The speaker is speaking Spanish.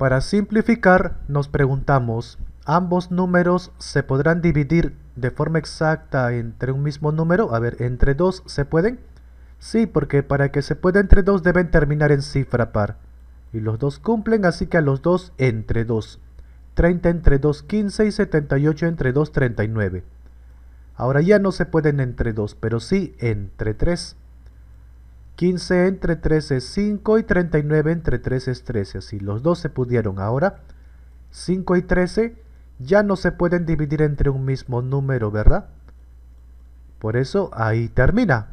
Para simplificar, nos preguntamos, ¿ambos números se podrán dividir de forma exacta entre un mismo número? A ver, ¿entre dos se pueden? Sí, porque para que se pueda entre dos deben terminar en cifra par. Y los dos cumplen, así que a los dos entre dos. 30 entre 2, 15 y 78 entre 2, 39. Ahora ya no se pueden entre 2, pero sí entre 3. 15 entre 13 es 5 y 39 entre 13 es 13. Así los dos se pudieron. Ahora 5 y 13 ya no se pueden dividir entre un mismo número, ¿verdad? Por eso ahí termina.